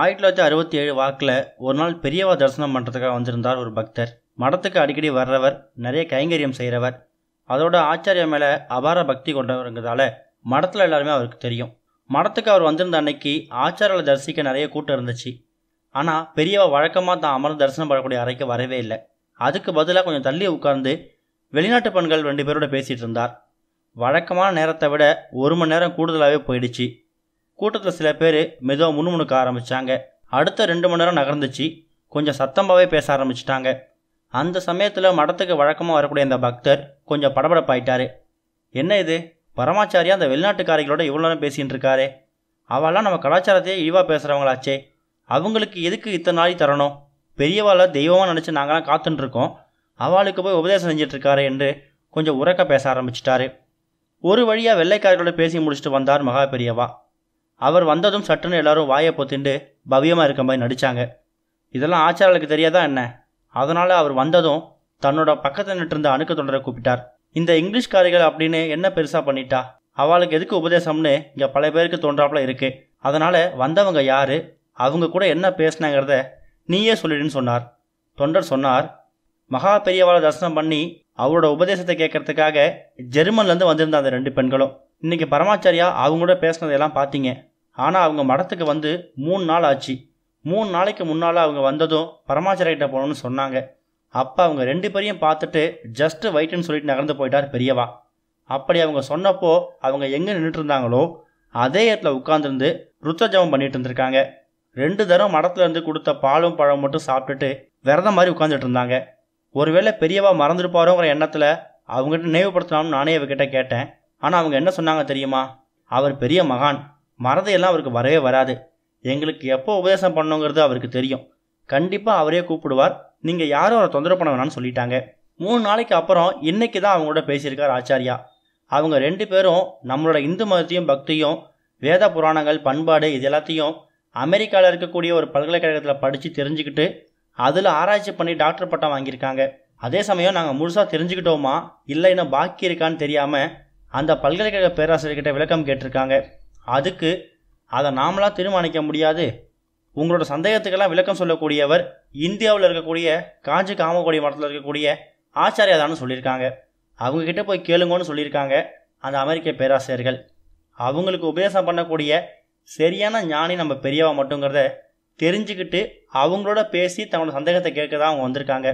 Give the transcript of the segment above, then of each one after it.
ஆயிரத்தி தொள்ளாயிரத்தி அறுபத்தி ஏழு வாக்கில் ஒரு நாள் பெரியவா தரிசனம் பண்ணுறதுக்காக வந்திருந்தார் ஒரு பக்தர் மடத்துக்கு அடிக்கடி வர்றவர் நிறைய கைங்கரியம் செய்கிறவர் அதோட ஆச்சாரியம் மேலே அபார பக்தி கொண்டவருங்கிறதால மடத்தில் எல்லாருமே அவருக்கு தெரியும் மடத்துக்கு அவர் வந்திருந்த அன்னைக்கு ஆச்சாரியில் தரிசிக்க நிறைய கூட்டம் இருந்துச்சு ஆனால் பெரியவா வழக்கமாக தான் அமர்ந்து தரிசனம் பண்ணக்கூடிய அறைக்கு வரவே இல்லை அதுக்கு பதிலாக கொஞ்சம் தள்ளி உட்கார்ந்து வெளிநாட்டு பெண்கள் ரெண்டு பேரோட பேசிகிட்டு இருந்தார் வழக்கமான நேரத்தை விட ஒரு மணி நேரம் கூடுதலாகவே போயிடுச்சு கூட்டத்தில் சில பேர் மெதுவாக முணுமுணுக்க ஆரம்பித்தாங்க அடுத்த ரெண்டு மணி நேரம் நகர்ந்துச்சு கொஞ்சம் சத்தமாகவே பேச ஆரம்பிச்சிட்டாங்க அந்த சமயத்தில் மடத்துக்கு வழக்கமாக வரக்கூடிய அந்த பக்தர் கொஞ்சம் படபடப்பாயிட்டாரு என்ன இது பரமாச்சாரியா அந்த வெளிநாட்டுக்காரிகளோட இவ்வளோ நேரம் பேசிகிட்டு இருக்காரு அவெல்லாம் நம்ம கலாச்சாரத்தையே இழிவாக பேசுகிறவங்களாச்சே அவங்களுக்கு எதுக்கு இத்தனை நாளை தரணும் பெரியவாளை தெய்வமாக நினச்சி நாங்களாம் காத்துட்ருக்கோம் அவளுக்கு போய் உபதேசம் செஞ்சிட்ருக்காரு என்று கொஞ்சம் உறக்க பேச ஆரம்பிச்சிட்டாரு ஒரு வழியாக வெள்ளைக்காரர்களோட பேசி முடிச்சுட்டு வந்தார் மகா பெரியவா அவர் வந்ததும் சட்டுன்னு எல்லாரும் வாயை பொத்திண்டு பவியமாக இருக்க மாதிரி நடித்தாங்க இதெல்லாம் ஆச்சாரலுக்கு தெரியாதா என்ன அதனால் அவர் வந்ததும் தன்னோட பக்கத்தில் நின்றிருந்த அணுக்க தொண்டரை கூப்பிட்டார் இந்த இங்கிலீஷ்காரிகள் அப்படின்னு என்ன பெருசாக பண்ணிட்டா அவளுக்கு எதுக்கு உபதேசம்னு இங்கே பல பேருக்கு தோன்றாப்புல இருக்கு அதனால் வந்தவங்க யார் அவங்க கூட என்ன பேசினாங்கிறத நீயே சொல்லிடுன்னு சொன்னார் தொண்டர் சொன்னார் மகா பெரியவாளை தரிசனம் பண்ணி அவரோட உபதேசத்தை கேட்கறதுக்காக ஜெர்மன்லேருந்து வந்திருந்த அந்த ரெண்டு பெண்களும் இன்றைக்கி பரமாச்சாரியா அவங்க கூட பேசினதையெல்லாம் பார்த்தீங்க ஆனால் அவங்க மடத்துக்கு வந்து மூணு நாள் ஆச்சு மூணு நாளைக்கு முன்னால் அவங்க வந்ததும் பரமாச்சாரியிட்ட போகணும்னு சொன்னாங்க அப்போ அவங்க ரெண்டு பேரையும் பார்த்துட்டு ஜஸ்ட்டு வைட்டுன்னு சொல்லிட்டு நகர்ந்து போயிட்டார் பெரியவா அப்படி அவங்க சொன்னப்போ அவங்க எங்கே நின்றுட்டு இருந்தாங்களோ அதே இடத்துல உட்காந்துருந்து ருத்தஜபம் பண்ணிட்டு இருந்திருக்காங்க ரெண்டு தரம் மடத்துலேருந்து கொடுத்த பாலும் பழம் மட்டும் சாப்பிட்டுட்டு விரதம் மாதிரி உட்காந்துட்டு இருந்தாங்க ஒருவேளை பெரியவா மறந்துருப்பாரோங்கிற எண்ணத்தில் அவங்ககிட்ட நினைவுபடுத்தலாம்னு நானே அவகிட்ட கேட்டேன் ஆனால் அவங்க என்ன சொன்னாங்க தெரியுமா அவர் பெரிய மகான் மறதையெல்லாம் அவருக்கு வரவே வராது எங்களுக்கு எப்போ உபதேசம் பண்ணுங்கிறது அவருக்கு தெரியும் கண்டிப்பாக அவரே கூப்பிடுவார் நீங்கள் யாரும் அவரை தொந்தரவு பண்ண வேணாம்னு சொல்லிட்டாங்க மூணு நாளைக்கு அப்புறம் இன்னைக்கு தான் அவங்களோட பேசியிருக்கார் ஆச்சாரியா அவங்க ரெண்டு பேரும் நம்மளோட இந்து மதத்தையும் பக்தியும் வேத புராணங்கள் பண்பாடு இது எல்லாத்தையும் அமெரிக்காவில் இருக்கக்கூடிய ஒரு பல்கலைக்கழகத்தில் படித்து தெரிஞ்சுக்கிட்டு அதில் ஆராய்ச்சி பண்ணி டாக்டர் பட்டம் வாங்கியிருக்காங்க அதே சமயம் நாங்கள் முழுசாக தெரிஞ்சுக்கிட்டோமா இல்லைன்னா பாக்கி இருக்கான்னு தெரியாமல் அந்த பல்கலைக்கழக பேராசிரியர்கிட்ட விளக்கம் கேட்டிருக்காங்க அதுக்கு அதை நாமளாக தீர்மானிக்க முடியாது உங்களோட சந்தேகத்துக்கெல்லாம் விளக்கம் சொல்லக்கூடியவர் இந்தியாவில் இருக்கக்கூடிய காஞ்சி காமக்கோடி மடத்தில் இருக்கக்கூடிய ஆச்சாரியாதான்னு சொல்லியிருக்காங்க அவங்கக்கிட்ட போய் கேளுங்கன்னு சொல்லியிருக்காங்க அந்த அமெரிக்க பேராசிரியர்கள் அவங்களுக்கு உபதேசம் பண்ணக்கூடிய சரியான ஞானி நம்ம பெரியவா மட்டுங்கிறத தெரிஞ்சுக்கிட்டு அவங்களோட பேசி தன்னோட சந்தேகத்தை கேட்க தான் அவங்க வந்திருக்காங்க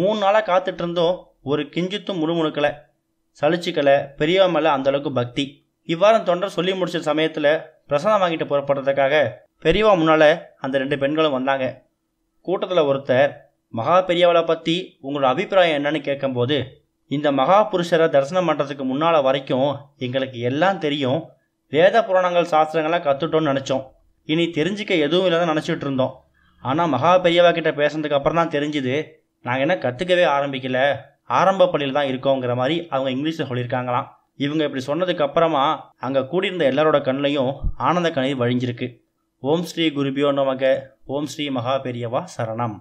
மூணு நாளாக காத்துட்டு இருந்தோம் ஒரு கிஞ்சித்தும் முழுமுணுக்கலை சலிச்சுக்கலை பெரியவ மேலே அந்தளவுக்கு பக்தி இவ்வாறு தொண்டர் சொல்லி முடிச்ச சமயத்தில் பிரசனம் வாங்கிட்டு புறப்படுறதுக்காக பெரியவா முன்னால் அந்த ரெண்டு பெண்களும் வந்தாங்க கூட்டத்தில் ஒருத்தர் மகா பெரியவளை பற்றி உங்களோட அபிப்பிராயம் என்னன்னு கேட்கும்போது இந்த மகா புருஷரை தரிசனம் பண்ணுறதுக்கு முன்னால் வரைக்கும் எங்களுக்கு எல்லாம் தெரியும் வேத புராணங்கள் சாஸ்திரங்கள்லாம் கற்றுட்டோம்னு நினச்சோம் இனி தெரிஞ்சிக்க எதுவும் இல்லைன்னு நினச்சிட்டு இருந்தோம் ஆனால் மகா பெரியவா கிட்ட பேசுனதுக்கு அப்புறம் தான் தெரிஞ்சுது நாங்கள் என்ன கற்றுக்கவே ஆரம்பிக்கல ஆரம்ப பள்ளியில் தான் இருக்கோங்கிற மாதிரி அவங்க இங்கிலீஷில் சொல்லியிருக்காங்களாம் இவங்க இப்படி சொன்னதுக்கு அப்புறமா அங்கே கூடியிருந்த எல்லாரோட கண்ணையும் ஆனந்த கண்ணீர் வழிஞ்சிருக்கு ஓம் ஸ்ரீ குருபியோ நமக ஓம் ஸ்ரீ மகா பெரியவா சரணம்